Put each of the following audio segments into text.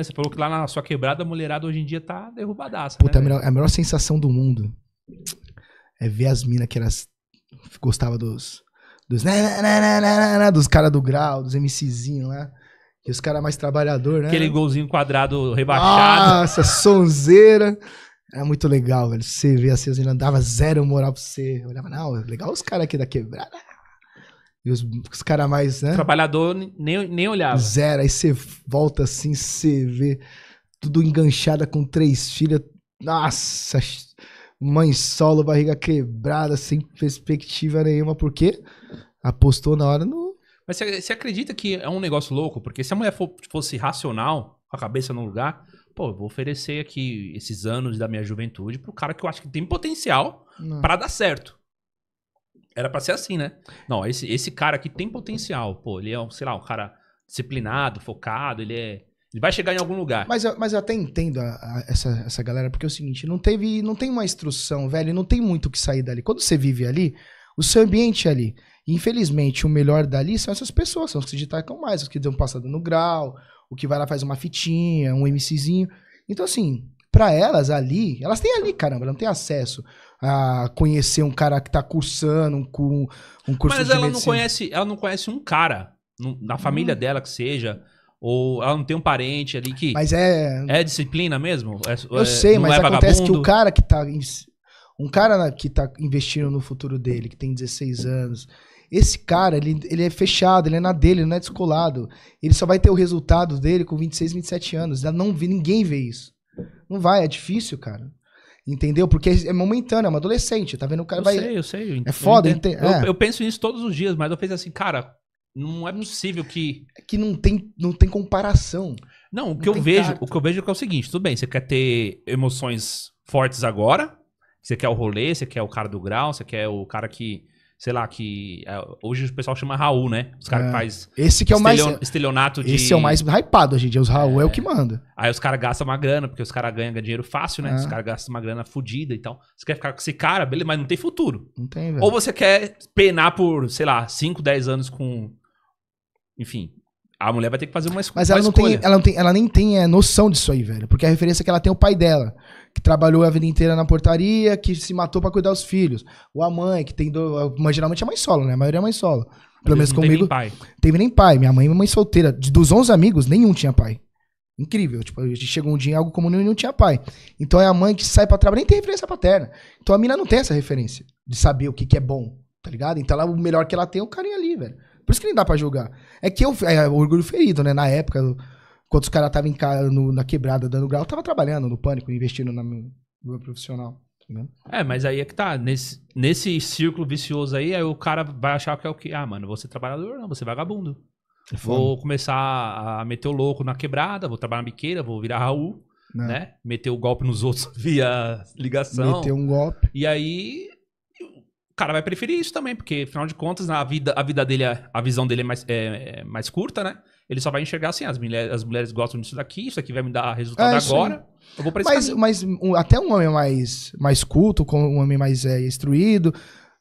Você falou que lá na sua quebrada, a mulherada hoje em dia tá derrubadaça. Puta, né, a, melhor, a melhor sensação do mundo é ver as minas que elas gostavam dos. Dos, né, né, né, dos caras do grau, dos MCzinhos lá. E os caras mais trabalhador, né? Aquele golzinho quadrado rebaixado. Nossa, sonzeira. Era é muito legal, velho. Você vê assim, ele andava zero moral pra você. Eu olhava, não, é legal os caras aqui da quebrada. E os, os caras mais, né? Trabalhador nem, nem olhava. Zero. Aí você volta assim, você vê tudo enganchada com três filhas. Nossa, mãe solo, barriga quebrada, sem perspectiva nenhuma, porque apostou na hora no. Mas você acredita que é um negócio louco? Porque se a mulher fosse racional, com a cabeça no lugar, pô, vou oferecer aqui esses anos da minha juventude pro cara que eu acho que tem potencial para dar certo. Era para ser assim, né? Não, esse, esse cara aqui tem potencial. Pô, ele é, um, sei lá, um cara disciplinado, focado, ele é. Ele vai chegar em algum lugar. Mas eu, mas eu até entendo a, a, essa, essa galera, porque é o seguinte, não teve. Não tem uma instrução, velho, não tem muito o que sair dali. Quando você vive ali, o seu ambiente é ali. Infelizmente, o melhor dali são essas pessoas, são os que destacam mais, os que dão passada no grau, o que vai lá faz uma fitinha, um MCzinho. Então, assim, para elas ali, elas têm ali, caramba, elas não têm acesso a conhecer um cara que tá cursando um, um curso Mas de ela medicina. não conhece, ela não conhece um cara na família hum. dela que seja ou ela não tem um parente ali que Mas é é disciplina mesmo? É, eu é, sei, mas é acontece que o cara que tá um cara que tá investindo no futuro dele, que tem 16 anos, esse cara, ele, ele é fechado, ele é na dele, ele não é descolado. Ele só vai ter o resultado dele com 26, 27 anos. Não, ninguém vê isso. Não vai, é difícil, cara. Entendeu? Porque é momentâneo, é uma adolescente, tá vendo? O cara eu vai. Sei, eu sei, É foda, eu, é. eu, é. eu penso nisso todos os dias, mas eu penso assim, cara, não é possível que. É que não tem, não tem comparação. Não, o que não eu vejo, carta. o que eu vejo é, é o seguinte, tudo bem, você quer ter emoções fortes agora, você quer o rolê, você quer o cara do grau, você quer o cara que sei lá, que é, hoje o pessoal chama Raul, né? Os caras é. que faz Esse que é o mais estelionato de Esse é o mais hypado hoje em dia, os Raul é, é o que manda. Aí os caras gastam uma grana, porque os caras ganham dinheiro fácil, né? É. Os caras gastam uma grana fodida e tal. Você quer ficar com esse cara, beleza, mas não tem futuro. Não tem, velho. Ou você quer penar por, sei lá, 5, 10 anos com enfim, a mulher vai ter que fazer uma escolha. Mas ela não escolha. tem, ela não tem, ela nem tem é, noção disso aí, velho, porque a referência é que ela tem é o pai dela que trabalhou a vida inteira na portaria, que se matou para cuidar dos filhos. Ou a mãe, que tem. Do... Mas geralmente é mãe solo, né? A maioria é mãe solo. Pelo menos comigo. Teve nem pai. Teve nem pai. Minha mãe é mãe solteira. Dos 11 amigos, nenhum tinha pai. Incrível. Tipo, a gente chegou um dia em algo comum e não tinha pai. Então é a mãe que sai pra trabalhar, nem tem referência paterna. Então a mina não tem essa referência de saber o que, que é bom, tá ligado? Então ela, o melhor que ela tem é o carinha ali, velho. Por isso que nem dá pra julgar. É que eu. É, orgulho ferido, né? Na época. Eu, quando os caras estavam em casa, na quebrada, dando grau, eu tava trabalhando no pânico, investindo na minha, no meu profissional. Né? É, mas aí é que tá. Nesse, nesse círculo vicioso aí, aí o cara vai achar que é o que? Ah, mano, você trabalhador, não, você vagabundo. É vou começar a meter o louco na quebrada, vou trabalhar na biqueira, vou virar Raul, não. É. né? Meter o golpe nos outros via ligação. Meter um golpe. E aí cara vai preferir isso também, porque afinal de contas, a vida, a vida dele, a visão dele é mais, é, é mais curta, né? Ele só vai enxergar assim, as mulheres, as mulheres gostam disso daqui, isso aqui vai me dar resultado é, agora. Eu vou pra esse mas, mas um, até um homem mais, mais culto, um homem mais é, instruído,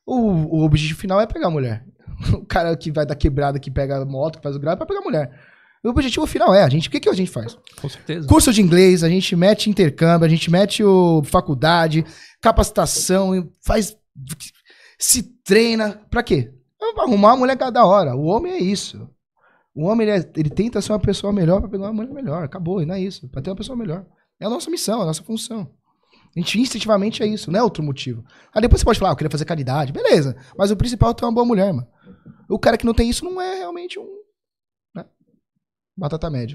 o, o objetivo final é pegar a mulher. O cara que vai dar quebrada, que pega a moto, que faz o grau, é pra pegar a mulher. O objetivo final é, a gente, o que, que a gente faz? Com certeza. Curso de inglês, a gente mete intercâmbio, a gente mete o faculdade, capacitação, faz se treina. Pra quê? É arrumar a mulher cada hora. O homem é isso. O homem, ele, é, ele tenta ser uma pessoa melhor pra pegar uma mulher melhor. Acabou, e não é isso. Pra ter uma pessoa melhor. É a nossa missão, é a nossa função. A gente instintivamente é isso, não é outro motivo. Aí depois você pode falar, ah, eu queria fazer caridade, beleza. Mas o principal é ter uma boa mulher, mano. O cara que não tem isso não é realmente um. Né? Batata média.